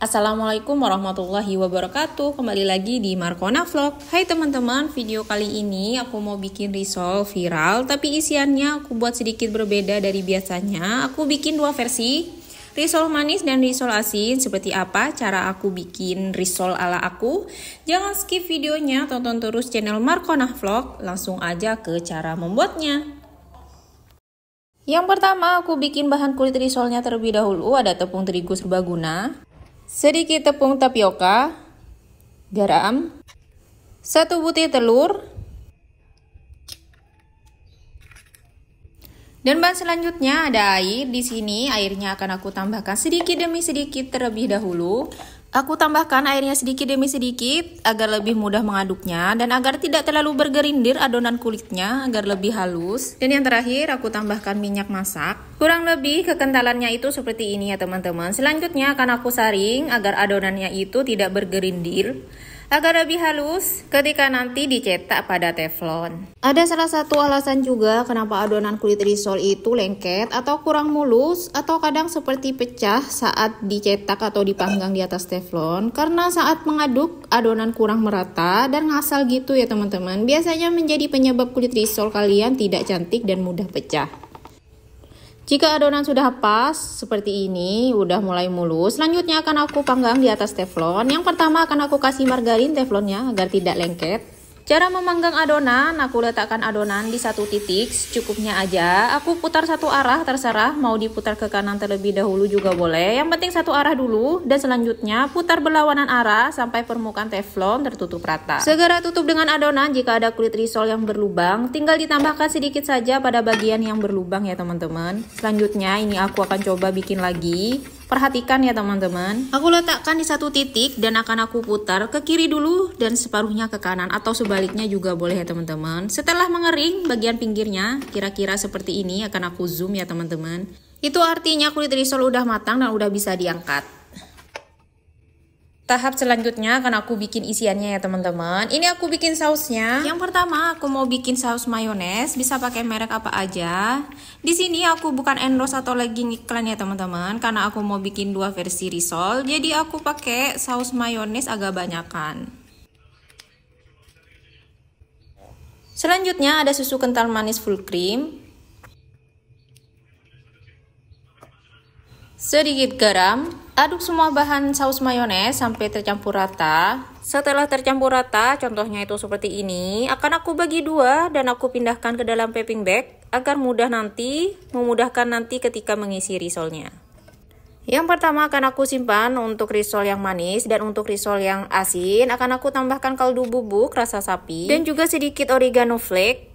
Assalamualaikum warahmatullahi wabarakatuh Kembali lagi di Markona Vlog Hai teman-teman, video kali ini aku mau bikin risol viral Tapi isiannya aku buat sedikit berbeda dari biasanya Aku bikin dua versi Risol manis dan risol asin Seperti apa cara aku bikin risol ala aku Jangan skip videonya, tonton terus channel Markona Vlog Langsung aja ke cara membuatnya yang pertama, aku bikin bahan kulit risolnya terlebih dahulu, ada tepung terigu serbaguna, sedikit tepung tapioka, garam, satu butir telur, dan bahan selanjutnya ada air. Di sini airnya akan aku tambahkan sedikit demi sedikit terlebih dahulu Aku tambahkan airnya sedikit demi sedikit agar lebih mudah mengaduknya dan agar tidak terlalu bergerindir adonan kulitnya agar lebih halus. Dan yang terakhir aku tambahkan minyak masak. Kurang lebih kekentalannya itu seperti ini ya teman-teman. Selanjutnya akan aku saring agar adonannya itu tidak bergerindir agar lebih halus ketika nanti dicetak pada teflon. Ada salah satu alasan juga kenapa adonan kulit risol itu lengket atau kurang mulus atau kadang seperti pecah saat dicetak atau dipanggang di atas teflon karena saat mengaduk adonan kurang merata dan ngasal gitu ya teman-teman. Biasanya menjadi penyebab kulit risol kalian tidak cantik dan mudah pecah. Jika adonan sudah pas seperti ini, udah mulai mulus, selanjutnya akan aku panggang di atas teflon. Yang pertama akan aku kasih margarin teflonnya agar tidak lengket. Cara memanggang adonan, aku letakkan adonan di satu titik secukupnya aja. Aku putar satu arah, terserah mau diputar ke kanan terlebih dahulu juga boleh. Yang penting satu arah dulu dan selanjutnya putar berlawanan arah sampai permukaan teflon tertutup rata. Segera tutup dengan adonan jika ada kulit risol yang berlubang. Tinggal ditambahkan sedikit saja pada bagian yang berlubang ya teman-teman. Selanjutnya ini aku akan coba bikin lagi. Perhatikan ya teman-teman. Aku letakkan di satu titik dan akan aku putar ke kiri dulu dan separuhnya ke kanan atau sebaliknya juga boleh ya teman-teman. Setelah mengering bagian pinggirnya kira-kira seperti ini akan aku zoom ya teman-teman. Itu artinya kulit risol udah matang dan udah bisa diangkat tahap selanjutnya akan aku bikin isiannya ya teman-teman. Ini aku bikin sausnya. Yang pertama aku mau bikin saus mayones, bisa pakai merek apa aja. Di sini aku bukan endorse atau lagi iklan ya teman-teman, karena aku mau bikin dua versi risol. Jadi aku pakai saus mayones agak banyakan. Selanjutnya ada susu kental manis full cream. sedikit garam, aduk semua bahan saus mayones sampai tercampur rata. Setelah tercampur rata, contohnya itu seperti ini, akan aku bagi dua dan aku pindahkan ke dalam piping bag agar mudah nanti, memudahkan nanti ketika mengisi risolnya. Yang pertama akan aku simpan untuk risol yang manis dan untuk risol yang asin akan aku tambahkan kaldu bubuk rasa sapi dan juga sedikit oregano flake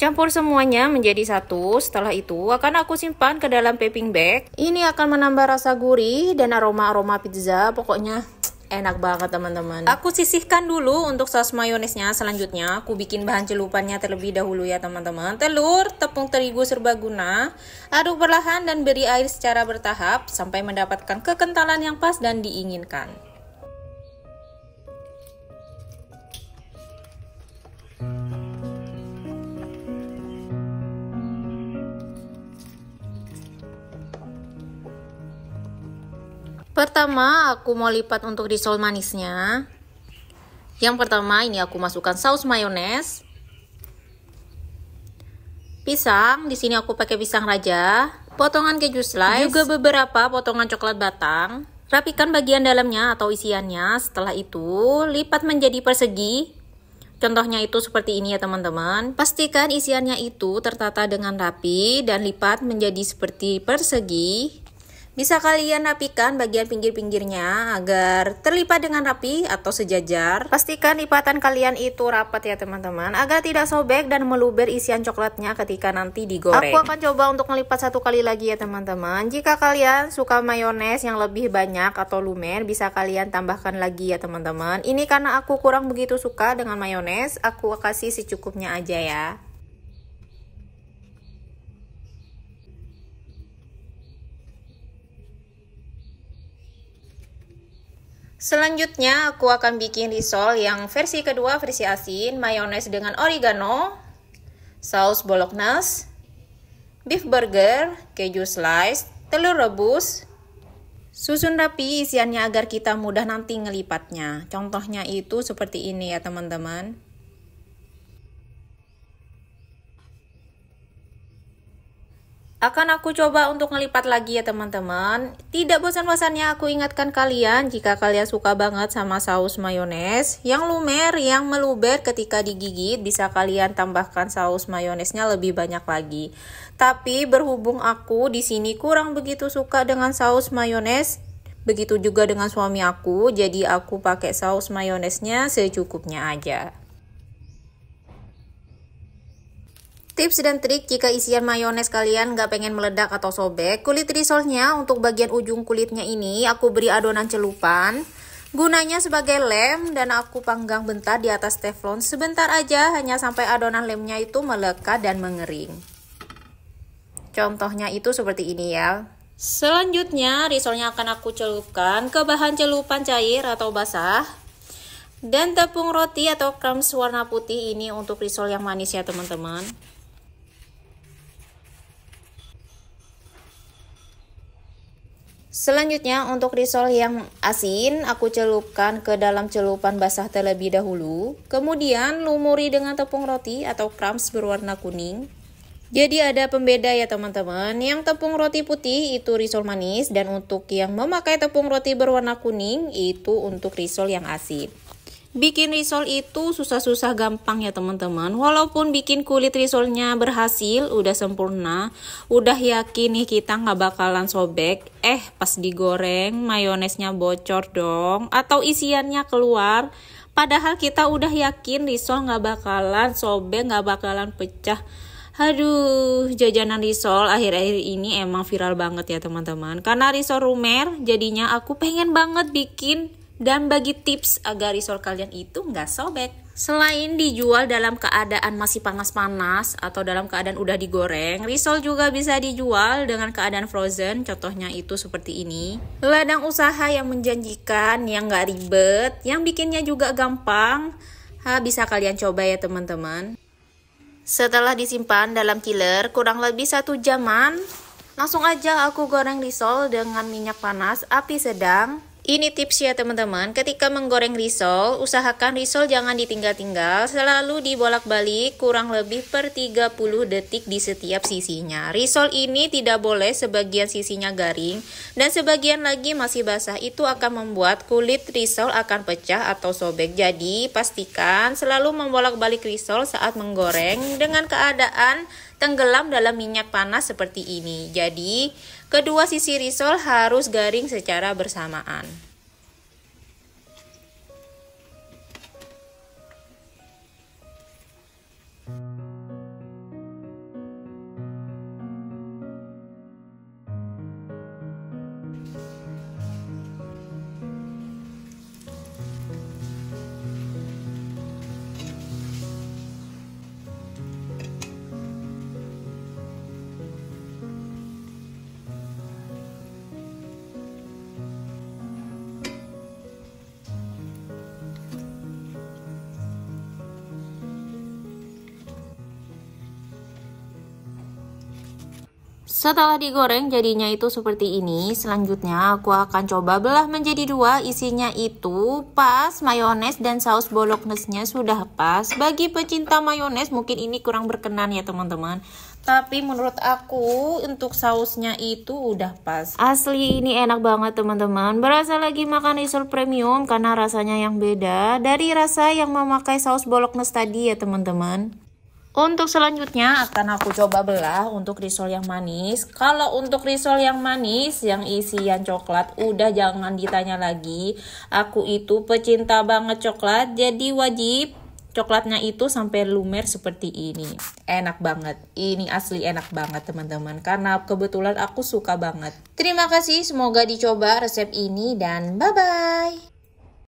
Campur semuanya menjadi satu. Setelah itu akan aku simpan ke dalam piping bag. Ini akan menambah rasa gurih dan aroma-aroma pizza. Pokoknya enak banget teman-teman. Aku sisihkan dulu untuk saus mayonesnya. Selanjutnya aku bikin bahan celupannya terlebih dahulu ya teman-teman. Telur, tepung terigu serbaguna, aduk perlahan dan beri air secara bertahap sampai mendapatkan kekentalan yang pas dan diinginkan. Hmm. Pertama, aku mau lipat untuk risol manisnya. Yang pertama, ini aku masukkan saus mayones. Pisang, di sini aku pakai pisang raja. Potongan keju slice, juga beberapa potongan coklat batang. Rapikan bagian dalamnya atau isiannya. Setelah itu, lipat menjadi persegi. Contohnya itu seperti ini ya teman-teman. Pastikan isiannya itu tertata dengan rapi dan lipat menjadi seperti persegi. Bisa kalian rapikan bagian pinggir-pinggirnya agar terlipat dengan rapi atau sejajar. Pastikan lipatan kalian itu rapat ya teman-teman agar tidak sobek dan meluber isian coklatnya ketika nanti digoreng. Aku akan coba untuk melipat satu kali lagi ya teman-teman. Jika kalian suka mayones yang lebih banyak atau lumer bisa kalian tambahkan lagi ya teman-teman. Ini karena aku kurang begitu suka dengan mayones, aku kasih secukupnya aja ya. Selanjutnya aku akan bikin risol yang versi kedua versi asin, mayones dengan oregano, saus bolognese, beef burger, keju slice, telur rebus, susun rapi isiannya agar kita mudah nanti ngelipatnya. Contohnya itu seperti ini ya teman-teman. akan aku coba untuk ngelipat lagi ya teman-teman. Tidak bosan-bosannya aku ingatkan kalian jika kalian suka banget sama saus mayones, yang lumer, yang meluber ketika digigit bisa kalian tambahkan saus mayonesnya lebih banyak lagi. Tapi berhubung aku di sini kurang begitu suka dengan saus mayones, begitu juga dengan suami aku, jadi aku pakai saus mayonesnya secukupnya aja. tips dan trik jika isian mayones kalian nggak pengen meledak atau sobek. Kulit risolnya untuk bagian ujung kulitnya ini aku beri adonan celupan. Gunanya sebagai lem dan aku panggang bentar di atas teflon sebentar aja hanya sampai adonan lemnya itu melekat dan mengering. Contohnya itu seperti ini ya. Selanjutnya risolnya akan aku celupkan ke bahan celupan cair atau basah. Dan tepung roti atau crumbs warna putih ini untuk risol yang manis ya teman-teman. Selanjutnya untuk risol yang asin aku celupkan ke dalam celupan basah terlebih dahulu. Kemudian lumuri dengan tepung roti atau crumbs berwarna kuning. Jadi ada pembeda ya teman-teman. Yang tepung roti putih itu risol manis dan untuk yang memakai tepung roti berwarna kuning itu untuk risol yang asin. Bikin risol itu susah-susah gampang ya teman-teman. Walaupun bikin kulit risolnya berhasil, udah sempurna, udah yakin nih kita nggak bakalan sobek. Eh, pas digoreng mayonesnya bocor dong, atau isiannya keluar. Padahal kita udah yakin risol nggak bakalan sobek, nggak bakalan pecah. Aduh, jajanan risol akhir-akhir ini emang viral banget ya teman-teman. Karena risol rumer, jadinya aku pengen banget bikin dan bagi tips agar risol kalian itu nggak sobek. Selain dijual dalam keadaan masih panas-panas atau dalam keadaan udah digoreng, risol juga bisa dijual dengan keadaan frozen, contohnya itu seperti ini. Ladang usaha yang menjanjikan, yang nggak ribet, yang bikinnya juga gampang, ha, bisa kalian coba ya teman-teman. Setelah disimpan dalam chiller kurang lebih satu jaman, langsung aja aku goreng risol dengan minyak panas api sedang ini tips ya teman-teman, ketika menggoreng risol, usahakan risol jangan ditinggal-tinggal, selalu dibolak-balik kurang lebih per 30 detik di setiap sisinya. Risol ini tidak boleh sebagian sisinya garing dan sebagian lagi masih basah, itu akan membuat kulit risol akan pecah atau sobek. Jadi pastikan selalu membolak-balik risol saat menggoreng dengan keadaan tenggelam dalam minyak panas seperti ini. Jadi Kedua sisi risol harus garing secara bersamaan. Setelah digoreng jadinya itu seperti ini. Selanjutnya aku akan coba belah menjadi dua. Isinya itu pas mayones dan saus bolognesnya sudah pas. Bagi pecinta mayones mungkin ini kurang berkenan ya teman-teman. Tapi menurut aku untuk sausnya itu udah pas. Asli ini enak banget teman-teman. Berasa lagi makan risol premium karena rasanya yang beda dari rasa yang memakai saus bolognes tadi ya teman-teman. Untuk selanjutnya akan aku coba belah untuk risol yang manis. Kalau untuk risol yang manis yang isian coklat udah jangan ditanya lagi. Aku itu pecinta banget coklat jadi wajib coklatnya itu sampai lumer seperti ini. Enak banget. Ini asli enak banget teman-teman karena kebetulan aku suka banget. Terima kasih semoga dicoba resep ini dan bye bye.